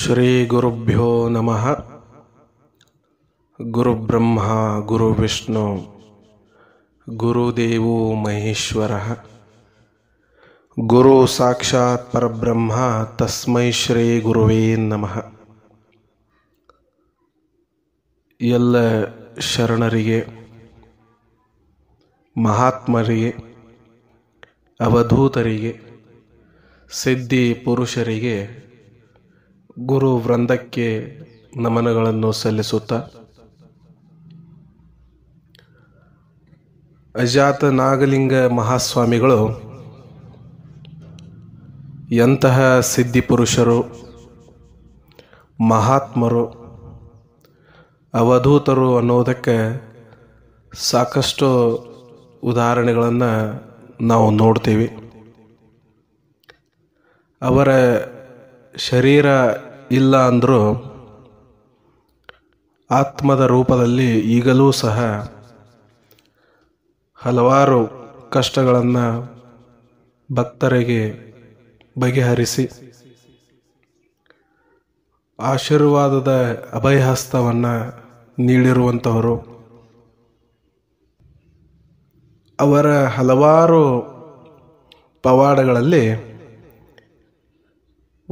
ಶ್ರೀ ಗುರುಭ್ಯೋ ನಮಃ ಗುರುಬ್ರಹ್ಮ ಗುರುವಿಷ್ಣು ಗುರುದೇವೋ ಮಹೇಶ್ವರ ಗುರು ಸಾಕ್ಷಾತ್ ಪರಬ್ರಹ್ಮ ತಸ್ಮೈ ಶ್ರೀ ಗುರುವೇ ನಮಃ ಎಲ್ಲ ಶರಣರಿಗೆ ಮಹಾತ್ಮರಿಗೆ ಅವಧೂತರಿಗೆ ಸಿದ್ಧಿ ಪುರುಷರಿಗೆ ಗುರು ವೃಂದಕ್ಕೆ ನಮನಗಳನ್ನು ಸಲ್ಲಿಸುತ್ತ ಅಜಾತ ನಾಗಲಿಂಗ ಮಹಾಸ್ವಾಮಿಗಳು ಎಂತಹ ಸಿದ್ಧಿ ಮಹಾತ್ಮರು ಅವಧೂತರು ಅನ್ನೋದಕ್ಕೆ ಸಾಕಷ್ಟು ಉದಾಹರಣೆಗಳನ್ನು ನಾವು ನೋಡ್ತೀವಿ ಅವರ ಶರೀರ ಇಲ್ಲ ಅಂದರೂ ಆತ್ಮದ ರೂಪದಲ್ಲಿ ಈಗಲೂ ಸಹ ಹಲವಾರು ಕಷ್ಟಗಳನ್ನು ಭಕ್ತರಿಗೆ ಬಗೆಹರಿಸಿ ಆಶೀರ್ವಾದದ ಅಭಯಹಸ್ತವನ್ನು ನೀಡಿರುವಂಥವರು ಅವರ ಹಲವಾರು ಪವಾಡಗಳಲ್ಲಿ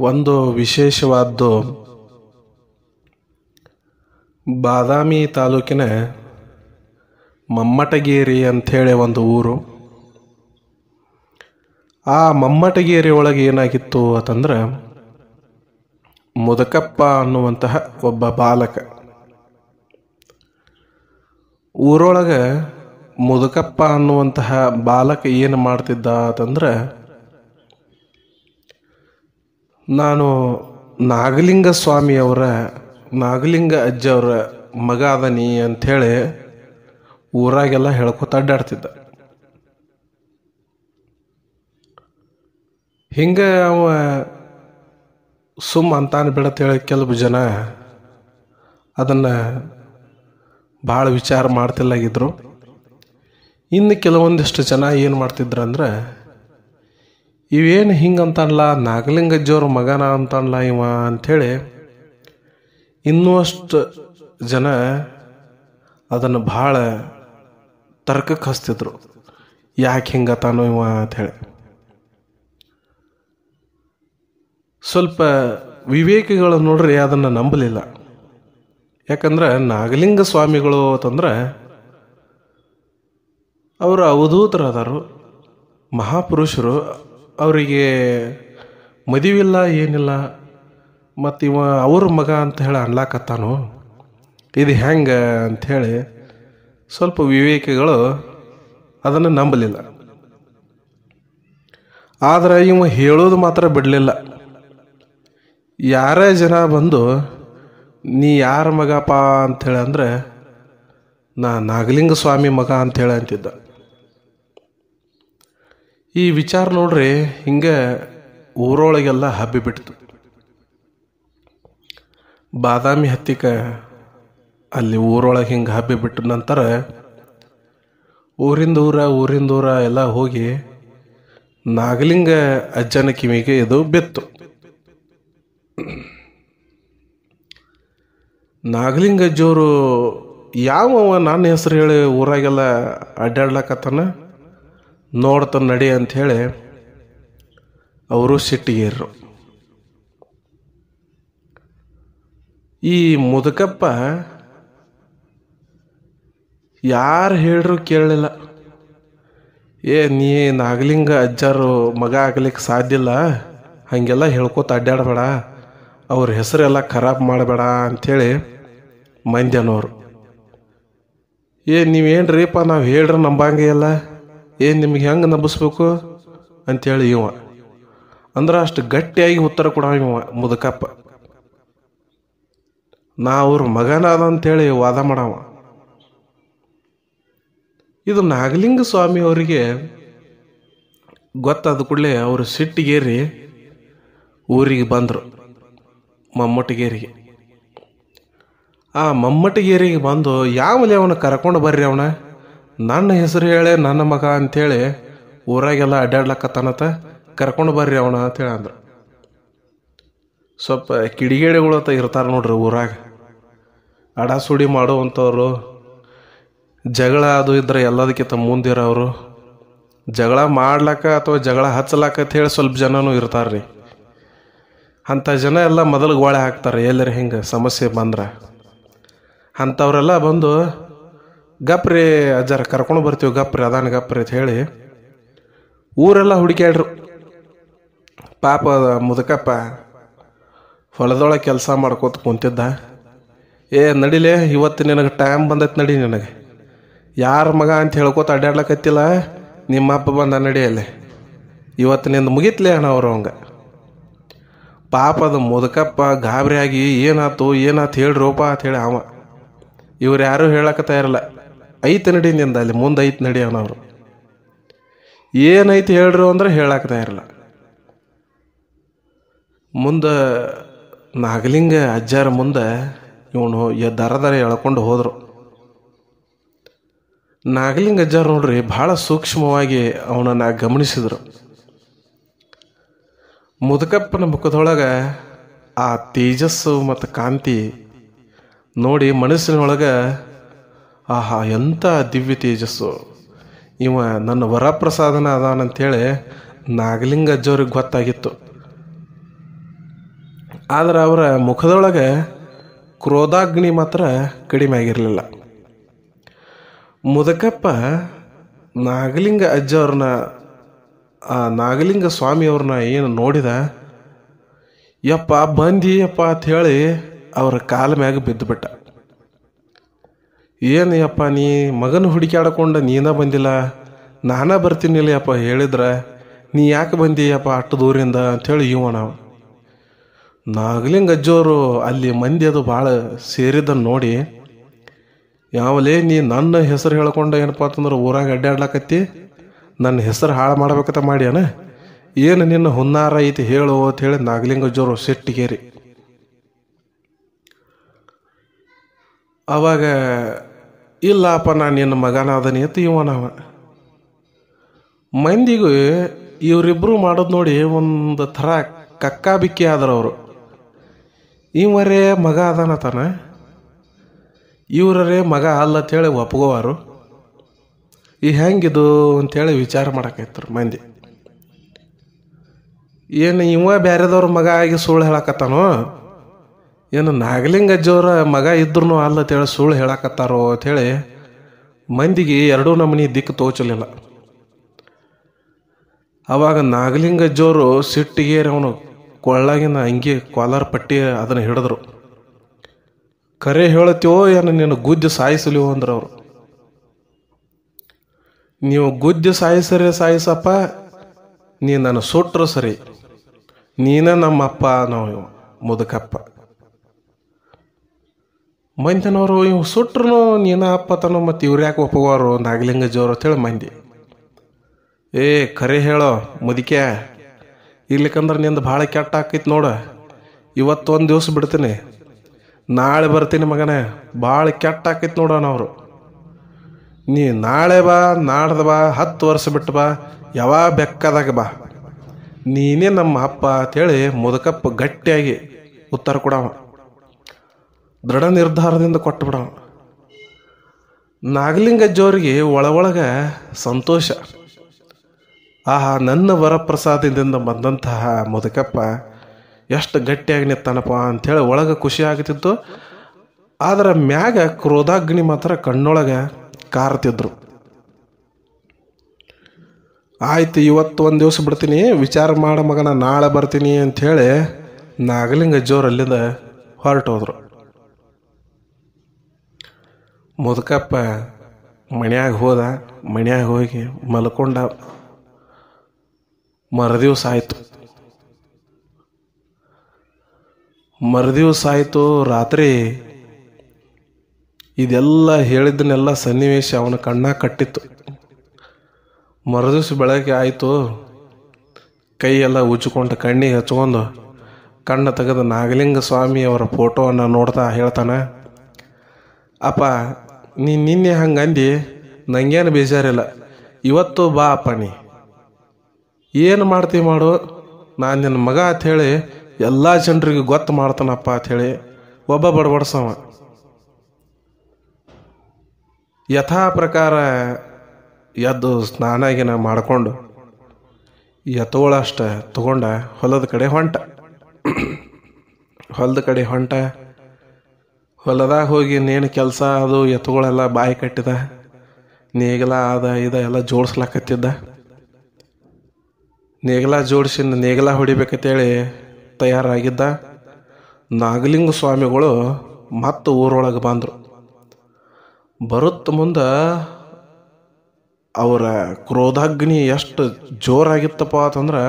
ಒಂದು ವಿಶೇಷವಾದ್ದು ಬಾದಾಮಿ ತಾಲೂಕಿನ ಮಮ್ಮಟಗೇರಿ ಅಂಥೇಳಿ ಒಂದು ಊರು ಆ ಮಮ್ಮಟಗೇರಿ ಒಳಗೆ ಏನಾಗಿತ್ತು ಅಂತಂದ್ರೆ ಮುದಕಪ್ಪ ಅನ್ನುವಂತಹ ಒಬ್ಬ ಬಾಲಕ ಊರೊಳಗೆ ಮುದಕಪ್ಪ ಅನ್ನುವಂತಹ ಬಾಲಕ ಏನು ಮಾಡ್ತಿದ್ದ ಅಂತಂದ್ರೆ ನಾನು ನಾಗಲಿಂಗ ಸ್ವಾಮಿಯವರ ನಾಗಲಿಂಗ ಅಜ್ಜವರ ಮಗ ಅದನಿ ಅಂಥೇಳಿ ಊರಾಗೆಲ್ಲ ಹೇಳ್ಕೊತ ಅಡ್ಡಾಡ್ತಿದ್ದ ಹಿಂಗೆ ಅವ ಸುಮ್ಮ ಅಂತಾನೆ ಬಿಡತ್ತೇಳಿ ಕೆಲವು ಜನ ಅದನ್ನು ಭಾಳ ವಿಚಾರ ಮಾಡ್ತಿಲ್ಲಾಗಿದ್ದರು ಇನ್ನು ಕೆಲವೊಂದಿಷ್ಟು ಜನ ಏನು ಮಾಡ್ತಿದ್ರು ಅಂದ್ರೆ ಇವೇನು ಹಿಂಗೆ ನಾಗಲಿಂಗ ಅಜ್ಜಿಯವ್ರ ಮಗನ ಅಂತಾನಲ್ಲ ಇವ ಅಂಥೇಳಿ ಇನ್ನೂ ಅಷ್ಟು ಜನ ಅದನ್ನು ಭಾಳ ತರ್ಕಕ್ಕೆ ಹಸ್ತಿದ್ರು ಯಾಕೆ ಹಿಂಗತಾನೋ ಇವ ಅಂಥೇಳಿ ಸ್ವಲ್ಪ ವಿವೇಕಿಗಳು ನೋಡ್ರಿ ಅದನ್ನು ನಂಬಲಿಲ್ಲ ಯಾಕಂದ್ರೆ ನಾಗಲಿಂಗ ಸ್ವಾಮಿಗಳು ಅಂತಂದ್ರೆ ಅವರು ಆದರು ಮಹಾಪುರುಷರು ಅವರಿಗೆ ಮದುವಿಲ್ಲ ಏನಿಲ್ಲ ಮತ್ತು ಇವ ಅವ್ರ ಮಗ ಅಂತ ಹೇಳಿ ಅನ್ಲಾಕತ್ತಾನು ಇದು ಹೆಂಗೆ ಅಂಥೇಳಿ ಸ್ವಲ್ಪ ವಿವೇಕಗಳು ಅದನ್ನು ನಂಬಲಿಲ್ಲ ಆದರೆ ಇವ ಹೇಳೋದು ಮಾತ್ರ ಬಿಡಲಿಲ್ಲ ಯಾರೇ ಜನ ಬಂದು ನೀ ಯಾರ ಮಗಪ್ಪ ಅಂಥೇಳಿ ಅಂದರೆ ನಾ ನಾಗಲಿಂಗ ಸ್ವಾಮಿ ಮಗ ಅಂಥೇಳಿ ಅಂತಿದ್ದ ಈ ವಿಚಾರ ನೋಡ್ರಿ ಹಿಂಗೆ ಊರೊಳಗೆಲ್ಲ ಹಬ್ಬಿ ಬಿಡ್ತು ಬಾದಾಮಿ ಹತ್ತಿಕ ಅಲ್ಲಿ ಊರೊಳಗೆ ಹಿಂಗೆ ಹಬ್ಬಿ ಬಿಟ್ಟ ನಂತರ ಊರಿಂದ ಊರ ಊರಿಂದ ಊರ ಎಲ್ಲ ಹೋಗಿ ನಾಗಲಿಂಗ ಅಜ್ಜನ ಕಿವಿಗೆ ಇದು ಬಿತ್ತು ನಾಗಲಿಂಗ ಅಜ್ಜವರು ಯಾವ ನನ್ನ ಹೆಸರು ಹೇಳಿ ಊರಾಗೆಲ್ಲ ಅಡ್ಡಾಡ್ಲಕತ್ತಾನ ನೋಡ್ತಾ ನಡಿ ಅಂಥೇಳಿ ಅವರು ಸಿಟ್ಟಿಗೇರರು ಈ ಮುದುಕಪ್ಪ ಯಾರು ಹೇಳ್ರು ಕೇಳಲಿಲ್ಲ ಏ ನೀ ನಾಗಲಿಂಗ ಅಜ್ಜಾರು ಮಗ ಆಗ್ಲಿಕ್ಕೆ ಸಾಧ್ಯ ಇಲ್ಲ ಹಾಗೆಲ್ಲ ಹೇಳ್ಕೊತ ಅಡ್ಡಾಡಬೇಡ ಅವ್ರ ಹೆಸರೆಲ್ಲ ಖರಾಬ್ ಮಾಡಬೇಡ ಅಂಥೇಳಿ ಮಂದ್ಯನವರು ಏ ನೀವೇನು ರೀಪ್ಪ ನಾವು ಹೇಳ್ರಿ ನಂಬಂಗೆ ಎಲ್ಲ ಏನು ನಿಮ್ಗೆ ಹೆಂಗೆ ನಂಬಿಸ್ಬೇಕು ಅಂತೇಳಿ ಇವ ಅಂದ್ರೆ ಅಷ್ಟು ಗಟ್ಟಿಯಾಗಿ ಉತ್ತರ ಕೊಡ ಇವ ಮುದಕಪ್ಪ ನಾ ಅವ್ರ ಮಗನಾದ ಅಂತೇಳಿ ವಾದ ಮಾಡವ ಇದು ನಾಗಲಿಂಗ ಸ್ವಾಮಿ ಅವರಿಗೆ ಗೊತ್ತಾದ ಕೂಡಲೇ ಅವರು ಸಿಟ್ಟಿಗೇರಿ ಊರಿಗೆ ಬಂದರು ಮಮ್ಮಟಗೇರಿಗೆ ಆ ಮಮ್ಮಟಗೇರಿಗೆ ಬಂದು ಯಾವ ಅವನ ಕರ್ಕೊಂಡು ಬರ್ರಿ ಅವನ ನನ್ನ ಹೆಸರು ಹೇಳೆ ನನ್ನ ಮಗ ಅಂಥೇಳಿ ಊರಾಗೆಲ್ಲ ಅಡ್ಡಾಡ್ಲಕ್ಕತ್ತನತ ಕರ್ಕೊಂಡು ಬರ್ರಿ ಅವನ ಅಂತೇಳಿ ಅಂದ್ರೆ ಸ್ವಲ್ಪ ಅಂತ ಇರ್ತಾರೆ ನೋಡ್ರಿ ಊರಾಗ ಸುಡಿ ಮಾಡುವಂಥವ್ರು ಜಗಳ ಅದು ಇದ್ರೆ ಎಲ್ಲದಕ್ಕಿಂತ ಮುಂದಿರೋರು ಜಗಳ ಮಾಡ್ಲಕ್ಕ ಅಥವಾ ಜಗಳ ಹಚ್ಚಲಕ್ಕ ಅಂತ ಹೇಳಿ ಸ್ವಲ್ಪ ಜನನೂ ಇರ್ತಾರೆ ರೀ ಅಂಥ ಜನ ಎಲ್ಲ ಮೊದಲು ಗೋಳೆ ಹಾಕ್ತಾರೆ ಎಲ್ಲರ ಹಿಂಗೆ ಸಮಸ್ಯೆ ಬಂದ್ರೆ ಅಂಥವರೆಲ್ಲ ಬಂದು ಗಪ್ರಿ ಅಜ್ಜಾರ ಕರ್ಕೊಂಡು ಬರ್ತೀವಿ ಗಪ್ರಿ ಅದಾನ ಗಪ್ರಿ ಅಂತ ಹೇಳಿ ಊರೆಲ್ಲ ಹುಡುಕ್ಯಾಡ್ರು ಪಾಪ ಮುದಕಪ್ಪ ಹೊಲದೊಳಗೆ ಕೆಲಸ ಮಾಡ್ಕೋತ ಕುಂತಿದ್ದ ಏ ನಡಿಲೆ ಇವತ್ತು ನಿನಗೆ ಟೈಮ್ ಬಂದೈತೆ ನಡಿ ನಿನಗೆ ಯಾರ ಮಗ ಅಂತ ಹೇಳ್ಕೊತ ಅಡ್ಡಾಡ್ಲಕತ್ತಿಲ್ಲ ನಿಮ್ಮ ಅಪ್ಪ ಬಂದ ನಡಿಯಲ್ಲಿ ಇವತ್ತು ನಿಂದು ಮುಗಿತ್ಲೇ ಅಣ್ಣ ಅವರು ಅವಂಗೆ ಪಾಪ ಅದು ಮುದಕಪ್ಪ ಗಾಬರಿಯಾಗಿ ಏನಾಯ್ತು ಏನಾಯ್ತು ಹೇಳ್ರೋಪ ಅಂತ ಹೇಳಿ ಅವ ಇವ್ರು ಯಾರೂ ಹೇಳಕ್ಕೆ ತಯಾರಿಲ್ಲ ಐತೆ ನಡಿ ನಿಂದ ಅಲ್ಲಿ ಮುಂದೆ ಐತೆ ನಡಿ ಅನ್ನೋರು ಏನೈತಿ ಹೇಳ್ರು ಅಂದ್ರೆ ಹೇಳಾಕ್ತಾ ಇರಲ್ಲ ಮುಂದೆ ನಾಗಲಿಂಗ ಅಜ್ಜಾರ ಮುಂದೆ ಇವನು ದರ ದರ ಎಳ್ಕೊಂಡು ಹೋದರು ನಾಗಲಿಂಗ ಅಜ್ಜಾರ ನೋಡ್ರಿ ಭಾಳ ಸೂಕ್ಷ್ಮವಾಗಿ ಅವನನ್ನು ಗಮನಿಸಿದರು ಮುದುಕಪ್ಪನ ಮುಖದೊಳಗೆ ಆ ತೇಜಸ್ಸು ಮತ್ತು ಕಾಂತಿ ನೋಡಿ ಮನಸ್ಸಿನೊಳಗೆ ಆಹಾ ಎಂಥ ದಿವ್ಯ ತೇಜಸ್ಸು ಇವ ನನ್ನ ವರಪ್ರಸಾದನ ಅದಾನಂತೇಳಿ ನಾಗಲಿಂಗ ಅಜ್ಜವ್ರಿಗೆ ಗೊತ್ತಾಗಿತ್ತು ಆದರೆ ಅವರ ಮುಖದೊಳಗೆ ಕ್ರೋಧಾಗ್ನಿ ಮಾತ್ರ ಕಡಿಮೆ ಆಗಿರಲಿಲ್ಲ ಮುದಕಪ್ಪ ನಾಗಲಿಂಗ ಅಜ್ಜವ್ರನ್ನ ಆ ನಾಗಲಿಂಗ ಸ್ವಾಮಿಯವ್ರನ್ನ ಏನು ನೋಡಿದ ಯಪ್ಪ ಬಂದಿ ಅಂತ ಹೇಳಿ ಅವರ ಕಾಲ ಮ್ಯಾಗ ಬಿದ್ದುಬಿಟ್ಟ ಏನಯ್ಯಪ್ಪ ನೀ ಮಗನ ಹುಡುಕಾಡ್ಕೊಂಡು ನೀನೇ ಬಂದಿಲ್ಲ ನಾನೇ ಅಪ್ಪ ಹೇಳಿದ್ರೆ ನೀ ಯಾಕೆ ಬಂದೀಯಪ್ಪ ಅಷ್ಟು ದೂರಿಂದ ಅಂಥೇಳಿ ಇವ ನಾವು ನಾಗಲಿಂಗ ಅಜ್ಜೋರು ಅಲ್ಲಿ ಮಂದಿ ಅದು ಭಾಳ ಸೇರಿದ್ದನ್ನು ನೋಡಿ ಯಾವಲೇ ನೀ ನನ್ನ ಹೆಸರು ಹೇಳ್ಕೊಂಡು ಏನಪ್ಪ ಅಂತಂದ್ರೆ ಊರಾಗ ಅಡ್ಡಾಡ್ಲಕತ್ತಿ ನನ್ನ ಹೆಸರು ಹಾಳು ಮಾಡ್ಬೇಕಂತ ಮಾಡ್ಯಾನ ಏನು ನಿನ್ನ ಹುನ್ನಾರ ಐತಿ ಹೇಳು ಅಂತ ಹೇಳಿ ಅಜ್ಜೋರು ಸಿಟ್ಟಿಗೇರಿ ಆವಾಗ ಇಲ್ಲಪ್ಪ ನಾನು ನಿನ್ನ ಮಗನಾದನಿ ಅಂತ ಇವನವ ಮಂದಿಗೂ ಇವರಿಬ್ಬರು ಮಾಡೋದು ನೋಡಿ ಒಂದು ಥರ ಕಕ್ಕಾಬಿಕ್ಕಿ ಬಿಕ್ಕಿ ಅವರು ಇವರೇ ಮಗ ತಾನ ಇವರೇ ಮಗ ಅಲ್ಲ ಅಂತೇಳಿ ಒಪ್ಕೋವಾರು ಈ ಹೆಂಗಿದು ಅಂತೇಳಿ ವಿಚಾರ ಮಾಡಕೈತರು ಮಂದಿ ಏನು ಇವ ಬೇರೆದವ್ರ ಮಗ ಆಗಿ ಸುಳ್ಳು ಹೇಳಕತ್ತಾನೋ ಏನು ನಾಗಲಿಂಗ ಮಗ ಇದ್ರೂ ಅಲ್ಲ ಅಂತೇಳಿ ಸುಳ್ಳು ಹೇಳಕತ್ತಾರೋ ಅಂಥೇಳಿ ಮಂದಿಗೆ ಎರಡೂ ನಮನಿ ದಿಕ್ಕು ತೋಚಲಿಲ್ಲ ಆವಾಗ ನಾಗಲಿಂಗ ಸಿಟ್ಟಿಗೆ ಸಿಟ್ಟಿಗೇರಿ ಅವನು ಕೊಳ್ಳಾಗಿನ ಅಂಗಿ ಕೋಲಾರ ಪಟ್ಟಿ ಅದನ್ನು ಹಿಡಿದ್ರು ಕರೆ ಹೇಳತ್ತೀವೋ ಏನು ನೀನು ಗುದ್ದು ಸಾಯಿಸಲಿವೋ ಅಂದ್ರೆ ಅವರು ನೀವು ಗುದ್ದು ಸಾಯಿಸರೆ ಸಾಯಿಸಪ್ಪ ನೀ ನಾನು ಸುಟ್ಟರು ಸರಿ ನೀನೇ ನಮ್ಮಪ್ಪ ನಾವು ಮುದುಕಪ್ಪ ಮಂದಿನವರು ಇವು ಸುಟ್ರು ನೀನ ಅಪ್ಪತನೋ ಮತ್ತು ಇವ್ರು ಯಾಕೆ ಒಪ್ಪಗೋರು ನಾಗಲಿಂಗ ಜೋರು ಅಂತೇಳಿ ಮಂದಿ ಏ ಖರೆ ಹೇಳೋ ಮುದಿಕೆ ಇರ್ಲಿಕ್ಕಂದ್ರೆ ನಿಂದು ಭಾಳ ಕೆಟ್ಟ ಆಕೈತಿ ನೋಡು ಇವತ್ತೊಂದು ದಿವ್ಸ ಬಿಡ್ತೀನಿ ನಾಳೆ ಬರ್ತೀನಿ ಮಗನೇ ಭಾಳ ಕೆಟ್ಟ ಆಕೈತಿ ನೋಡೋಣವ್ರು ನೀ ನಾಳೆ ಬಾ ನಾಡ್ದು ಬಾ ಹತ್ತು ವರ್ಷ ಬಿಟ್ಟು ಬಾ ಯಾವಾಗ ಬೆಕ್ಕದಾಗ ಬಾ ನೀನೇ ನಮ್ಮ ಅಪ್ಪ ಅಂತೇಳಿ ಮುದಕಪ್ಪ ಗಟ್ಟಿಯಾಗಿ ಉತ್ತರ ಕೊಡವ ದೃಢ ನಿರ್ಧಾರದಿಂದ ಕೊಟ್ಟು ಬಿಡವ ನಾಗಲಿಂಗಜ್ಜವ್ರಿಗೆ ಒಳ ಒಳಗೆ ಸಂತೋಷ ಆಹಾ ನನ್ನ ವರಪ್ರಸಾದದಿಂದ ಬಂದಂತಹ ಮುದುಕಪ್ಪ ಎಷ್ಟು ಗಟ್ಟಿಯಾಗಿ ನಿತ್ತಾನಪ್ಪ ಅಂಥೇಳಿ ಒಳಗೆ ಖುಷಿ ಆಗ್ತಿತ್ತು ಆದರೆ ಮ್ಯಾಗ ಕ್ರೋಧಾಗ್ನಿ ಮಾತ್ರ ಕಣ್ಣೊಳಗೆ ಕಾರ್ತಿದ್ರು ಆಯ್ತು ಇವತ್ತು ಒಂದು ದಿವಸ ಬಿಡ್ತೀನಿ ವಿಚಾರ ಮಾಡ ಮಗನ ನಾಳೆ ಬರ್ತೀನಿ ಅಂಥೇಳಿ ನಾಗಲಿಂಗಜ್ಜವ್ರು ಅಲ್ಲಿಂದ ಹೊರಟೋದ್ರು ಮುದುಕಪ್ಪ ಮನ್ಯಾಗ ಹೋದ ಮನ್ಯಾಗ ಹೋಗಿ ಮಲ್ಕೊಂಡ ಮರುದಿವ್ಸ ಆಯಿತು ಮರುದಿವ್ಸ ಆಯಿತು ರಾತ್ರಿ ಇದೆಲ್ಲ ಹೇಳಿದ್ದನ್ನೆಲ್ಲ ಸನ್ನಿವೇಶ ಅವನ ಕಣ್ಣ ಕಟ್ಟಿತ್ತು ಮರದಿವಸ ಬೆಳಗ್ಗೆ ಆಯಿತು ಕೈಯೆಲ್ಲ ಉಜ್ಜಿಕೊಂಡು ಕಣ್ಣಿಗೆ ಹಚ್ಕೊಂಡು ಕಣ್ಣು ತೆಗೆದ ನಾಗಲಿಂಗ ಸ್ವಾಮಿಯವರ ಫೋಟೋವನ್ನು ನೋಡ್ತಾ ಹೇಳ್ತಾನೆ ಅಪ್ಪ ನೀನು ನಿನ್ನೆ ಹಂಗೆ ಅಂದಿ ನನಗೇನು ಬೇಜಾರಿಲ್ಲ ಇವತ್ತು ಬಾ ಅಪ್ಪ ನೀ ಏನು ಮಾಡ್ತೀವಿ ಮಾಡು ನಾನು ನಿನ್ನ ಮಗ ಅಂಥೇಳಿ ಎಲ್ಲ ಜನರಿಗೆ ಗೊತ್ತು ಮಾಡ್ತಾನಪ್ಪ ಅಂಥೇಳಿ ಒಬ್ಬ ಬಡಬಡ್ಸವ ಯಥಾ ಪ್ರಕಾರ ಎದ್ದು ಸ್ನಾನ ಗಿನ ಮಾಡಿಕೊಂಡು ಎತ್ತೋಳಷ್ಟ ತಗೊಂಡ ಹೊಲದ ಕಡೆ ಹೊಂಟ ಹೊಲದ ಕಡೆ ಹೊಂಟ ಹೊಲದಾಗ ಹೋಗಿ ಇನ್ನೇನು ಕೆಲಸ ಅದು ಎತ್ತುಗಳೆಲ್ಲ ಬಾಯಿ ಕಟ್ಟಿದ ನೇಗಿಲ ಅದ ಇದ ಎಲ್ಲ ಜೋಡಿಸ್ಲಾಕತ್ತಿದ್ದ ನೇಗಿಲ ಜೋಡಿಸಿ ನೇಗಿಲ ಹೊಡಿಬೇಕಂತೇಳಿ ತಯಾರಾಗಿದ್ದ ನಾಗಲಿಂಗ ಸ್ವಾಮಿಗಳು ಮತ್ತು ಊರೊಳಗೆ ಬಂದರು ಬರುತ್ತ ಮುಂದೆ ಅವರ ಕ್ರೋಧಾಗ್ನಿ ಎಷ್ಟು ಜೋರಾಗಿತ್ತಪ್ಪ ಅಂತಂದ್ರೆ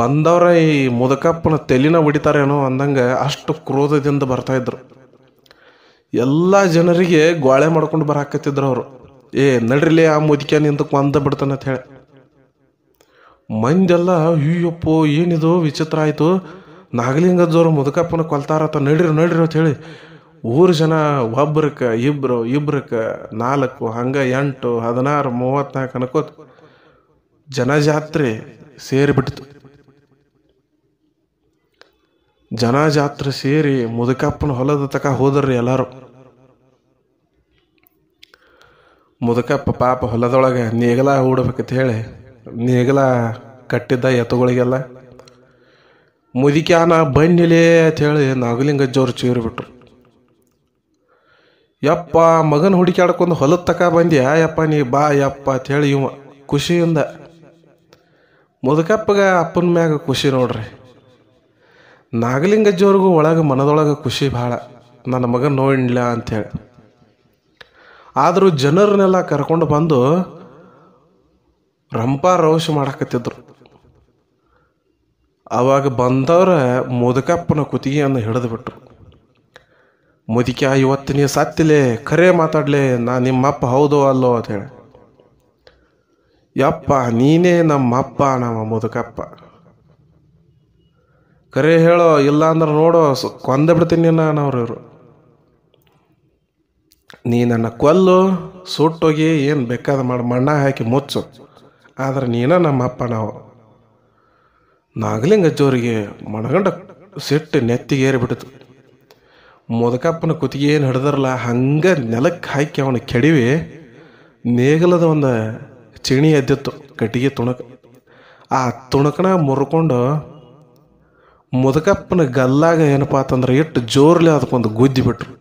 ಬಂದವರ ಈ ಮುದಕಪ್ಪನ ತೆಲಿನ ಹೊಡಿತಾರೇನೋ ಅಂದಂಗೆ ಅಷ್ಟು ಕ್ರೋಧದಿಂದ ಬರ್ತಾ ಬರ್ತಾಯಿದ್ರು ಎಲ್ಲ ಜನರಿಗೆ ಗೋಳೆ ಮಾಡ್ಕೊಂಡು ಬರಾಕತ್ತಿದ್ರು ಅವರು ಏ ನಡ್ರಿಲಿ ಆ ಮುದುಕ ನಿಂದಕ್ಕೆ ಕೊಂದ ಅಂತ ಹೇಳಿ ಮಂದೆಲ್ಲ ಅಯ್ಯಪ್ಪೋ ಏನಿದು ವಿಚಿತ್ರ ಆಯಿತು ಜೋರು ಮುದಕಪ್ಪನ ಅಥವಾ ನಡ್ರಿ ನಡ್ರಿ ಅಂತ ಹೇಳಿ ಊರು ಜನ ಒಬ್ರಕ್ಕೆ ಇಬ್ಬರು ಇಬ್ರಕ್ಕ ನಾಲ್ಕು ಹಂಗೆ ಎಂಟು ಹದಿನಾರು ಮೂವತ್ತ್ನಾಲ್ಕು ಅನ್ಕೋತ ಜನಜಾತ್ರೆ ಸೇರಿಬಿಟ್ತು ಜನ ಜಾತ್ರೆ ಸೇರಿ ಮುದಕಪ್ಪನ ಹೊಲದ ತಕ ಹೋದ್ರಿ ಎಲ್ಲರೂ ಮುದಕಪ್ಪ ಪಾಪ ಹೊಲದೊಳಗೆ ನೇಗಲ ಹೂಡಬೇಕಂತ ಹೇಳಿ ನೇಗಲ ಕಟ್ಟಿದ್ದ ಎತ್ತುಗಳಿಗೆಲ್ಲ ಮುದಿಕ್ಯಾನ ಬನ್ನಿಲೇ ಅಂತ ಹೇಳಿ ನಾಗಲಿಂಗಜ್ಜವ್ರು ಚೀರಿಬಿಟ್ರು ಯಪ್ಪ ಮಗನ ಹುಡುಕಾಡ್ಕೊಂಡು ಹೊಲದ ತಕ ಬಂದ್ಯಾ ಯಪ್ಪ ನೀ ಬಾ ಯಪ್ಪ ಹೇಳಿ ಇವ ಖುಷಿಯಿಂದ ಮುದಕಪ್ಪಗ ಅಪ್ಪನ ಮ್ಯಾಗ ಖುಷಿ ನೋಡ್ರಿ ನಾಗಲಿಂಗಜ್ಜಿಯವ್ರಿಗೂ ಒಳಗೆ ಮನದೊಳಗೆ ಖುಷಿ ಭಾಳ ನನ್ನ ಮಗ ನೋಡಿಲ್ಲ ಅಂಥೇಳಿ ಆದರೂ ಜನರನ್ನೆಲ್ಲ ಕರ್ಕೊಂಡು ಬಂದು ರಂಪ ರೋಷ ಮಾಡಾಕತ್ತಿದ್ರು ಅವಾಗ ಬಂದವರ ಮುದುಕಪ್ಪನ ಕುತ್ತಿಗೆಯನ್ನು ಹಿಡಿದು ಬಿಟ್ರು ಇವತ್ತು ನೀವು ಸತ್ತಿಲೆ ಖರೇ ಮಾತಾಡಲೆ ನಾ ನಿಮ್ಮಪ್ಪ ಹೌದು ಅಲ್ಲೋ ಅಂತ ಹೇಳಿ ಯಪ್ಪ ನೀನೇ ನಮ್ಮಪ್ಪ ನಮ್ಮ ಮುದುಕಪ್ಪ ಕರೆ ಹೇಳೋ ಇಲ್ಲ ಅಂದ್ರೆ ನೋಡೋ ಕೊಂದ ಬಿಡ್ತೀನಿ ನಾನು ಇವರು ನೀ ನನ್ನ ಕೊಲ್ಲು ಸುಟ್ಟೋಗಿ ಏನು ಬೇಕಾದ ಮಾಡಿ ಮಣ್ಣ ಹಾಕಿ ಮುಚ್ಚು ಆದ್ರೆ ನೀನ ನಮ್ಮ ಅಪ್ಪ ನಾವು ಜೋರಿಗೆ ಮಣಗಂಡ ಸಿಟ್ಟು ನೆತ್ತಿಗೇರಿಬಿಡ್ತು ಮುದಕಪ್ಪನ ಕುತ್ತಿಗೆ ಏನು ಹಿಡ್ದಾರಲ್ಲ ಹಂಗೆ ನೆಲಕ್ಕೆ ಹಾಕಿ ಅವನ ಕೆಡಿವಿ ನೇಗಲದ ಒಂದು ಚಿಣಿ ಎದ್ದಿತ್ತು ಕಟ್ಟಿಗೆ ತುಣಕ ಆ ತುಣಕನ ಮುರ್ಕೊಂಡು ಮುದಕಪ್ಪನ ಗಲ್ಲಾಗ ಏನಪ್ಪಾ ಅಂತಂದ್ರೆ ಎಷ್ಟು ಜೋರ್ಲಿ ಅದಕ್ಕೊಂದು ಗುದ್ದಿ ಬಿಟ್ರು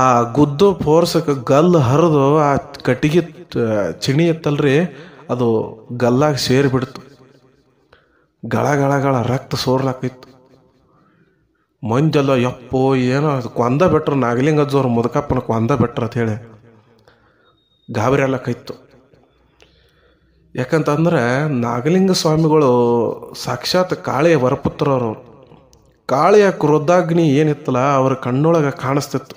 ಆ ಗುದ್ದು ಫೋರ್ಸಕ್ಕೆ ಗಲ್ಲು ಹರಿದು ಆ ಕಟ್ಟಿಗೆ ಚಿಣಿ ಎತ್ತಲ್ರಿ ಅದು ಗಲ್ಲಾಗ ಸೇರಿಬಿಡ್ತು ಗಳ ಗಳ ಗಳ ರಕ್ತ ಸೋರ್ಲಾಕಿತ್ತು ಮಂಜೆಲ್ಲ ಎಪ್ಪೋ ಏನೋ ಅದು ಕೊಂದ ನಾಗಲಿಂಗ ಜೋರು ಮುದಕಪ್ಪನ ಕೊಂದ ಬಿಟ್ರು ಅಂತ ಹೇಳಿ ಗಾಬರಿ ಅಲ್ಲಕ್ಕಿತ್ತು ಯಾಕಂತಂದ್ರೆ ನಾಗಲಿಂಗ ಸ್ವಾಮಿಗಳು ಸಾಕ್ಷಾತ್ ಕಾಳೆಯ ಅವರು ಕಾಳೆಯ ಕ್ರೋಧಾಗ್ನಿ ಏನಿತ್ತಲ್ಲ ಅವರ ಕಣ್ಣೊಳಗೆ ಕಾಣಿಸ್ತಿತ್ತು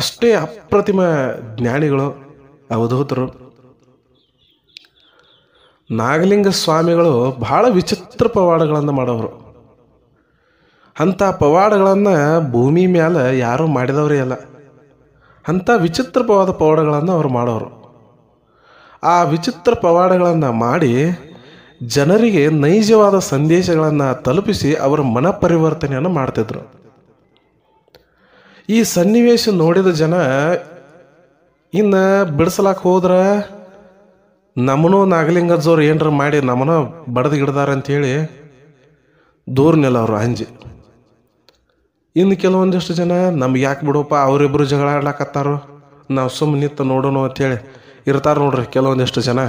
ಅಷ್ಟೇ ಅಪ್ರತಿಮ ಜ್ಞಾನಿಗಳು ಅವಧೂತರು ನಾಗಲಿಂಗ ಸ್ವಾಮಿಗಳು ಬಹಳ ವಿಚಿತ್ರ ಪವಾಡಗಳನ್ನು ಮಾಡೋರು ಅಂಥ ಪವಾಡಗಳನ್ನು ಭೂಮಿ ಮೇಲೆ ಯಾರೂ ಮಾಡಿದವರೇ ಅಲ್ಲ ಅಂಥ ವಿಚಿತ್ರವಾದ ಪವಾಡಗಳನ್ನು ಅವ್ರು ಮಾಡೋರು ಆ ವಿಚಿತ್ರ ಪವಾಡಗಳನ್ನು ಮಾಡಿ ಜನರಿಗೆ ನೈಜವಾದ ಸಂದೇಶಗಳನ್ನು ತಲುಪಿಸಿ ಅವರ ಮನ ಪರಿವರ್ತನೆಯನ್ನು ಮಾಡ್ತಿದ್ರು ಈ ಸನ್ನಿವೇಶ ನೋಡಿದ ಜನ ಇನ್ನು ಬಿಡಿಸ್ಲಾಕ ಹೋದ್ರೆ ನಮ್ಮನೂ ನಾಗಲಿಂಗಜ್ಜವ್ರು ಏನಾರು ಮಾಡಿ ನಮ್ಮನ ಬಡದು ಅಂತ ಅಂಥೇಳಿ ದೂರ್ನೆಲ್ಲ ಅವರು ಅಂಜಿ ಇನ್ನು ಕೆಲವೊಂದಿಷ್ಟು ಜನ ನಮ್ಗೆ ಯಾಕೆ ಬಿಡೋಪ್ಪ ಅವರಿಬ್ಬರು ಜಗಳ ಆಡ್ಲಾಕತ್ತಾರೋ ನಾವು ಸುಮ್ಮನೆ ನಿಂತು ನೋಡೋಣ ಅಂಥೇಳಿ ಇರ್ತಾರೆ ನೋಡ್ರಿ ಕೆಲವೊಂದಿಷ್ಟು ಜನ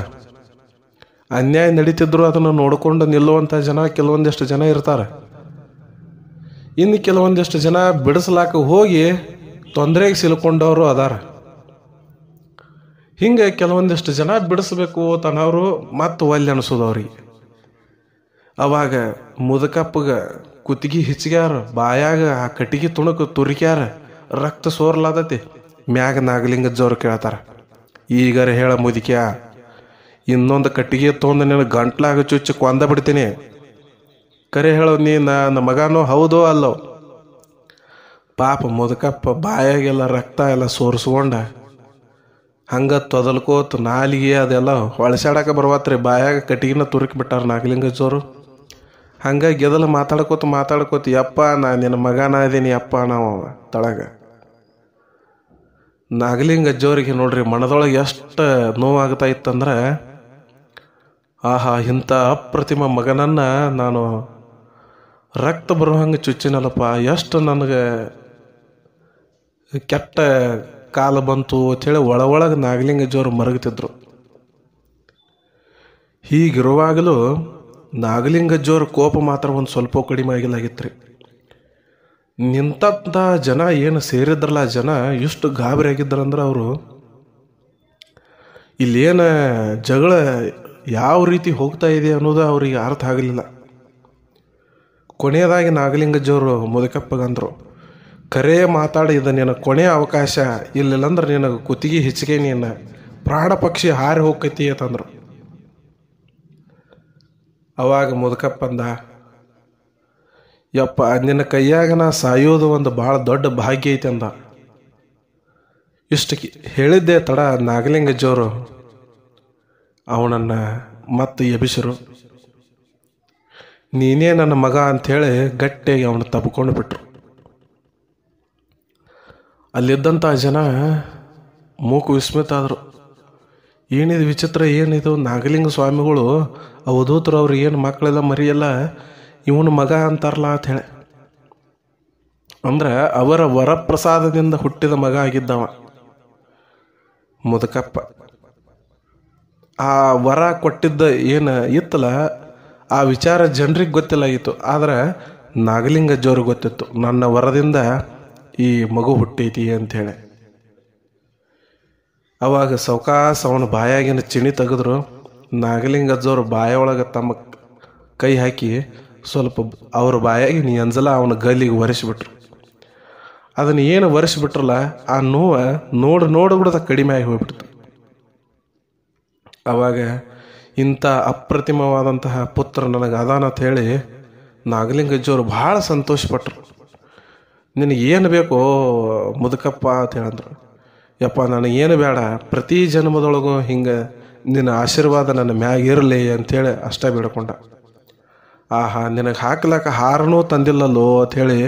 ಅನ್ಯಾಯ ನಡೀತಿದ್ರು ಅದನ್ನು ನೋಡಿಕೊಂಡು ನಿಲ್ಲುವಂಥ ಜನ ಕೆಲವೊಂದಿಷ್ಟು ಜನ ಇರ್ತಾರೆ ಇನ್ನು ಕೆಲವೊಂದಿಷ್ಟು ಜನ ಬಿಡಿಸ್ಲಾಕ ಹೋಗಿ ತೊಂದರೆಗೆ ಸಿಲ್ಕೊಂಡವರು ಅದಾರ ಹಿಂಗೆ ಕೆಲವೊಂದಿಷ್ಟು ಜನ ಬಿಡಿಸ್ಬೇಕು ತನವರು ಮತ್ತು ಒಲ್ಲೆ ಅನಿಸೋದವ್ರಿಗೆ ಅವಾಗ ಮುದಕಪ್ಪಗೆ ಕುತ್ತಿಗೆ ಹಿಚ್ಗ್ಯಾರ ಬಾಯಾಗ ಆ ಕಟ್ಟಿಗೆ ತುಣುಕು ತುರಿಕ್ಯಾರ ರಕ್ತ ಸೋರ್ಲಾದತಿ ಮ್ಯಾಗ ನಾಗಲಿಂಗ ಜೋರು ಕೇಳ್ತಾರೆ ಈಗಾರ ಹೇಳ ಮುದಿಕ್ಯಾ ಇನ್ನೊಂದು ಕಟ್ಟಿಗೆ ತೊಗೊಂಡು ನಿನ್ನ ಗಂಟ್ಲಾಗ ಚುಚ್ಚಿ ಕೊಂದ ಬಿಡ್ತೀನಿ ಕರೆ ಹೇಳೋ ನೀ ನನ್ನ ಮಗನೋ ಹೌದೋ ಅಲ್ಲೋ ಪಾಪ ಮುದಕಪ್ಪ ಬಾಯಾಗೆಲ್ಲ ರಕ್ತ ಎಲ್ಲ ಸೋರಿಸ್ಕೊಂಡ ಹಂಗ ತೊದಲ್ಕೋತ್ ನಾಲಿಗೆ ಅದೆಲ್ಲ ಹೊಳಸಾಡಕ ಬರ್ವತ್ರಿ ಬಾಯಾಗ ಕಟ್ಟಿಗೆನ ತುರುಕಿ ಬಿಟ್ಟಾರ ಜೋರು ಹಂಗಾಗಿ ಗೆದಲು ಮಾತಾಡ್ಕೋತ ಮಾತಾಡ್ಕೋತ ಯಪ್ಪ ನಾ ನಿನ್ನ ಮಗನ ಇದ್ದೀನಿ ಅಪ್ಪ ನಾವು ತಳಗ ನಾಗಲಿಂಗ ನೋಡ್ರಿ ಮನದೊಳಗೆ ಎಷ್ಟು ನೋವಾಗ್ತಾ ಇತ್ತಂದ್ರೆ ಆಹಾ ಇಂಥ ಅಪ್ರತಿಮ ಮಗನನ್ನು ನಾನು ರಕ್ತ ಬರೋ ಹಂಗೆ ಚುಚ್ಚಿನಲ್ಲಪ್ಪ ಎಷ್ಟು ನನಗೆ ಕೆಟ್ಟ ಕಾಲ ಬಂತು ಅಂಥೇಳಿ ಒಳ ಒಳಗೆ ನಾಗಲಿಂಗ ಅಜ್ಜವರು ಮರಗುತ್ತಿದ್ರು ಹೀಗಿರುವಾಗಲೂ ನಾಗಲಿಂಗ ಕೋಪ ಮಾತ್ರ ಒಂದು ಸ್ವಲ್ಪ ಕಡಿಮೆ ಆಗಿಲ್ಲಾಗಿತ್ತು ರೀ ನಿಂತಂಥ ಜನ ಏನು ಸೇರಿದ್ರಲ್ಲ ಜನ ಎಷ್ಟು ಗಾಬರಿ ಅಂದ್ರೆ ಅವರು ಇಲ್ಲೇನು ಜಗಳ ಯಾವ ರೀತಿ ಹೋಗ್ತಾ ಇದೆ ಅನ್ನೋದು ಅವ್ರಿಗೆ ಅರ್ಥ ಆಗಲಿಲ್ಲ ಕೊನೆಯದಾಗಿ ನಾಗಲಿಂಗಜ್ಜವರು ಮುದಕಪ್ಪಗಂದರು ಕರೆ ಮಾತಾಡಿ ಇದು ನಿನ್ನ ಕೊನೆಯ ಅವಕಾಶ ಅಂದ್ರೆ ನಿನಗೆ ಕುತ್ತಿಗೆ ಹೆಚ್ಚಿಗೆ ನೀನು ಪ್ರಾಣ ಪಕ್ಷಿ ಹಾರಿ ಹೋಗ್ತೈತಿ ಅಂತಂದರು ಅವಾಗ ಮುದಕಪ್ಪ ಯಪ್ಪ ನಿನ್ನ ಕೈಯಾಗ ನಾ ಸಾಯೋದು ಒಂದು ಭಾಳ ದೊಡ್ಡ ಭಾಗ್ಯ ಐತೆ ಅಂದ ಇಷ್ಟು ಹೇಳಿದ್ದೆ ತಡ ಜೋರು ಅವನನ್ನು ಮತ್ತೆ ಎಬಿಸರು ನೀನೇ ನನ್ನ ಮಗ ಅಂಥೇಳಿ ಗಟ್ಟಿಯಾಗಿ ಅವನ ತಬ್ಕೊಂಡು ಬಿಟ್ರು ಅಲ್ಲಿದ್ದಂಥ ಜನ ಮೂಕು ವಿಸ್ಮಿತ ಆದರು ಏನಿದು ವಿಚಿತ್ರ ಏನಿದು ನಾಗಲಿಂಗ ಸ್ವಾಮಿಗಳು ಅವಧೂತರು ಅವ್ರು ಏನು ಮಕ್ಕಳೆಲ್ಲ ಮರಿಯೆಲ್ಲ ಇವನು ಮಗ ಅಂತಾರಲ್ಲ ಅಂತ ಹೇಳಿ ಅಂದ್ರೆ ಅವರ ವರಪ್ರಸಾದದಿಂದ ಹುಟ್ಟಿದ ಮಗ ಆಗಿದ್ದವ ಮುದಕಪ್ಪ ಆ ವರ ಕೊಟ್ಟಿದ್ದ ಏನು ಇತ್ತಲ್ಲ ಆ ವಿಚಾರ ಜನರಿಗೆ ಗೊತ್ತಿಲ್ಲ ಇತ್ತು ಆದರೆ ಜೋರು ಗೊತ್ತಿತ್ತು ನನ್ನ ವರದಿಂದ ಈ ಮಗು ಹುಟ್ಟೈತಿ ಅಂತೇಳಿ ಅವಾಗ ಸೌಕಾಸ ಅವನ ಬಾಯಾಗಿನ ಚಿಣಿ ತೆಗೆದ್ರು ಜೋರು ಬಾಯೊಳಗೆ ತಮ್ಮ ಕೈ ಹಾಕಿ ಸ್ವಲ್ಪ ಅವ್ರ ಬಾಯಾಗಿ ನೀ ಅಂಜಲ ಅವನ ಗಲ್ಲಿಗೆ ಒರೆಸಿಬಿಟ್ರು ಅದನ್ನು ಏನು ಒರೆಸಿಬಿಟ್ರಲ್ಲ ಆ ನೋವ ನೋಡು ನೋಡು ಕಡಿಮೆ ಆಗಿ ಹೋಗ್ಬಿಡ್ತು ಅವಾಗ ಇಂಥ ಅಪ್ರತಿಮವಾದಂತಹ ಪುತ್ರ ನನಗೆ ಅಂತ ಹೇಳಿ ನಾಗಲಿಂಗಜ್ಜಿಯವರು ಭಾಳ ಸಂತೋಷಪಟ್ಟರು ನಿನಗೆ ಏನು ಬೇಕೋ ಮುದುಕಪ್ಪ ಅಂತ ಹೇಳಿದ್ರು ಯಪ್ಪ ನನಗೇನು ಬೇಡ ಪ್ರತಿ ಜನ್ಮದೊಳಗೂ ಹಿಂಗೆ ನಿನ್ನ ಆಶೀರ್ವಾದ ನನ್ನ ಮ್ಯಾಗಿರಲಿ ಅಂಥೇಳಿ ಅಷ್ಟೇ ಬೇಡ್ಕೊಂಡ ಆಹಾ ನಿನಗೆ ಹಾಕ್ಲಕ್ಕ ಹಾರನೂ ತಂದಿಲ್ಲಲ್ಲೋ ಅಂಥೇಳಿ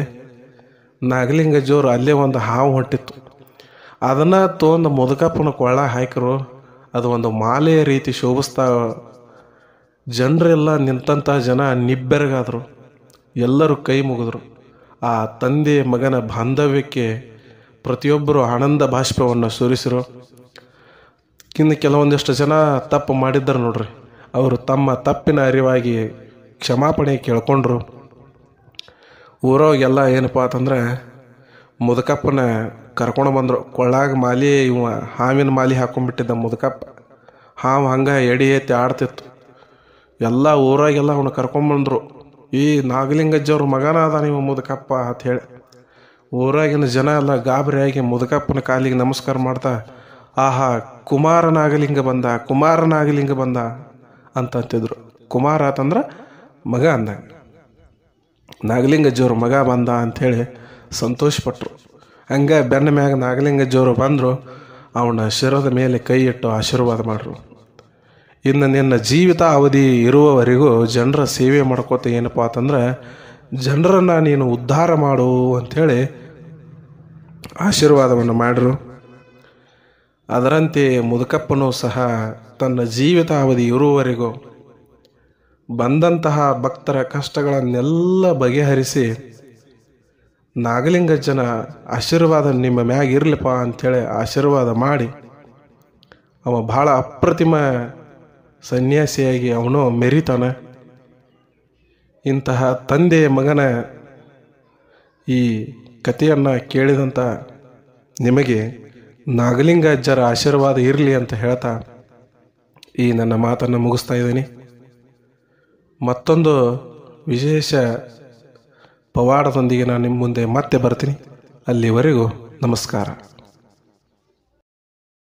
ಜೋರು ಅಲ್ಲೇ ಒಂದು ಹಾವು ಹೊಂಟಿತ್ತು ಅದನ್ನು ತೊಂದು ಮುದುಕಪ್ಪನ ಕೊಳ್ಳ ಹಾಕಿರು ಅದು ಒಂದು ಮಾಲೆಯ ರೀತಿ ಶೋಭಿಸ್ತಾ ಜನರೆಲ್ಲ ನಿಂತಂಥ ಜನ ನಿಬ್ಬೆರಗಾದರು ಎಲ್ಲರೂ ಕೈ ಮುಗಿದ್ರು ಆ ತಂದೆ ಮಗನ ಬಾಂಧವ್ಯಕ್ಕೆ ಪ್ರತಿಯೊಬ್ಬರು ಆನಂದ ಭಾಷ್ಪವನ್ನು ಸುರಿಸಿರು ಇನ್ನು ಕೆಲವೊಂದಿಷ್ಟು ಜನ ತಪ್ಪು ಮಾಡಿದ್ದರು ನೋಡ್ರಿ ಅವರು ತಮ್ಮ ತಪ್ಪಿನ ಅರಿವಾಗಿ ಕ್ಷಮಾಪಣೆ ಕೇಳ್ಕೊಂಡ್ರು ಊರೋಗೆಲ್ಲ ಏನಪ್ಪ ಅಂತಂದ್ರೆ ಮುದುಕಪ್ಪನ ಕರ್ಕೊಂಡು ಬಂದರು ಕೊಳ್ಳಾಗ ಮಾಲಿ ಇವ ಹಾವಿನ ಮಾಲಿ ಹಾಕೊಂಡ್ಬಿಟ್ಟಿದ್ದ ಮುದುಕಪ್ಪ ಹಾವು ಹಂಗೆ ಎಡಿ ಎತ್ತಿ ಆಡ್ತಿತ್ತು ಎಲ್ಲ ಊರಾಗೆಲ್ಲ ಅವನು ಕರ್ಕೊಂಬಂದರು ಈ ನಾಗಲಿಂಗಜ್ಜವ್ರ ಮಗನ ಅದ ನೀವು ಮುದುಕಪ್ಪ ಅಂತ ಹೇಳಿ ಊರಾಗಿನ ಜನ ಎಲ್ಲ ಗಾಬರಿಯಾಗಿ ಮುದುಕಪ್ಪನ ಕಾಲಿಗೆ ನಮಸ್ಕಾರ ಮಾಡ್ತಾ ಆಹಾ ಕುಮಾರ ನಾಗಲಿಂಗ ಬಂದ ಕುಮಾರ ನಾಗಲಿಂಗ ಬಂದ ಅಂತಂತಿದ್ರು ಕುಮಾರ ಅಂತಂದ್ರೆ ಮಗ ಅಂದ ನಾಗಲಿಂಗಜ್ಜೋರು ಮಗ ಬಂದ ಅಂಥೇಳಿ ಸಂತೋಷಪಟ್ಟರು ಹಂಗೆ ಬೆನ್ನ ಮ್ಯಾಗ ನಾಗಲಿಂಗಜ್ಜೋರು ಬಂದರು ಅವನ ಶಿರದ ಮೇಲೆ ಕೈ ಇಟ್ಟು ಆಶೀರ್ವಾದ ಮಾಡ್ರು ಇನ್ನು ನಿನ್ನ ಜೀವಿತ ಅವಧಿ ಇರುವವರೆಗೂ ಜನರ ಸೇವೆ ಮಾಡ್ಕೋತ ಏನಪ್ಪ ಅಂತಂದ್ರೆ ಜನರನ್ನು ನೀನು ಉದ್ಧಾರ ಮಾಡು ಅಂಥೇಳಿ ಆಶೀರ್ವಾದವನ್ನು ಮಾಡ್ರು ಅದರಂತೆ ಮುದುಕಪ್ಪನೂ ಸಹ ತನ್ನ ಜೀವಿತಾವಧಿ ಇರುವವರೆಗೂ ಬಂದಂತಹ ಭಕ್ತರ ಕಷ್ಟಗಳನ್ನೆಲ್ಲ ಬಗೆಹರಿಸಿ ನಾಗಲಿಂಗಜ್ಜನ ಆಶೀರ್ವಾದ ನಿಮ್ಮ ಮ್ಯಾಗ ಇರಲಿಪ್ಪ ಅಂಥೇಳಿ ಆಶೀರ್ವಾದ ಮಾಡಿ ಅವ ಭಾಳ ಅಪ್ರತಿಮ ಸನ್ಯಾಸಿಯಾಗಿ ಅವನು ಮೆರಿತಾನೆ ಇಂತಹ ತಂದೆಯ ಮಗನ ಈ ಕಥೆಯನ್ನು ಕೇಳಿದಂಥ ನಿಮಗೆ ನಾಗಲಿಂಗಜ್ಜರ ಆಶೀರ್ವಾದ ಇರಲಿ ಅಂತ ಹೇಳ್ತಾ ಈ ನನ್ನ ಮಾತನ್ನು ಮುಗಿಸ್ತಾ ಇದ್ದೀನಿ ಮತ್ತೊಂದು ವಿಶೇಷ ಪವಾಡದೊಂದಿಗೆ ನಾನು ನಿಮ್ಮ ಮುಂದೆ ಮತ್ತೆ ಬರ್ತೀನಿ ಅಲ್ಲಿವರೆಗೂ ನಮಸ್ಕಾರ